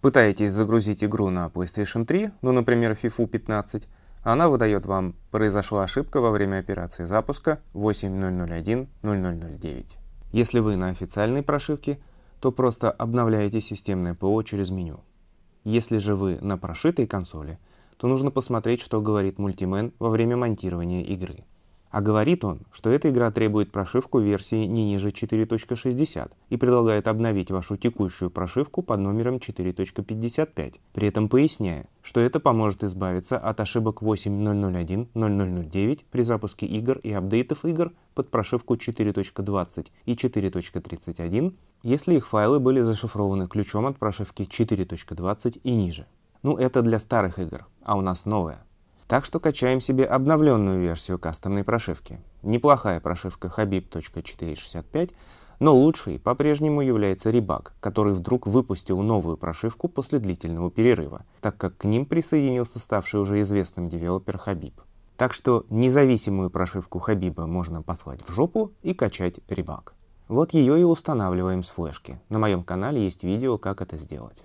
пытаетесь загрузить игру на PlayStation 3, ну, например, FIFA 15, она выдает вам «Произошла ошибка во время операции запуска 8001 Если вы на официальной прошивке, то просто обновляете системное ПО через меню. Если же вы на прошитой консоли, то нужно посмотреть, что говорит мультимен во время монтирования игры. А говорит он, что эта игра требует прошивку версии не ниже 4.60 и предлагает обновить вашу текущую прошивку под номером 4.55, при этом поясняя, что это поможет избавиться от ошибок 8001, при запуске игр и апдейтов игр под прошивку 4.20 и 4.31, если их файлы были зашифрованы ключом от прошивки 4.20 и ниже. Ну это для старых игр, а у нас новая – так что качаем себе обновленную версию кастомной прошивки. Неплохая прошивка Habib.465, но лучшей по-прежнему является Rebug, который вдруг выпустил новую прошивку после длительного перерыва, так как к ним присоединился ставший уже известным девелопер Habib. Так что независимую прошивку Хабиба можно послать в жопу и качать Rebug. Вот ее и устанавливаем с флешки. На моем канале есть видео, как это сделать.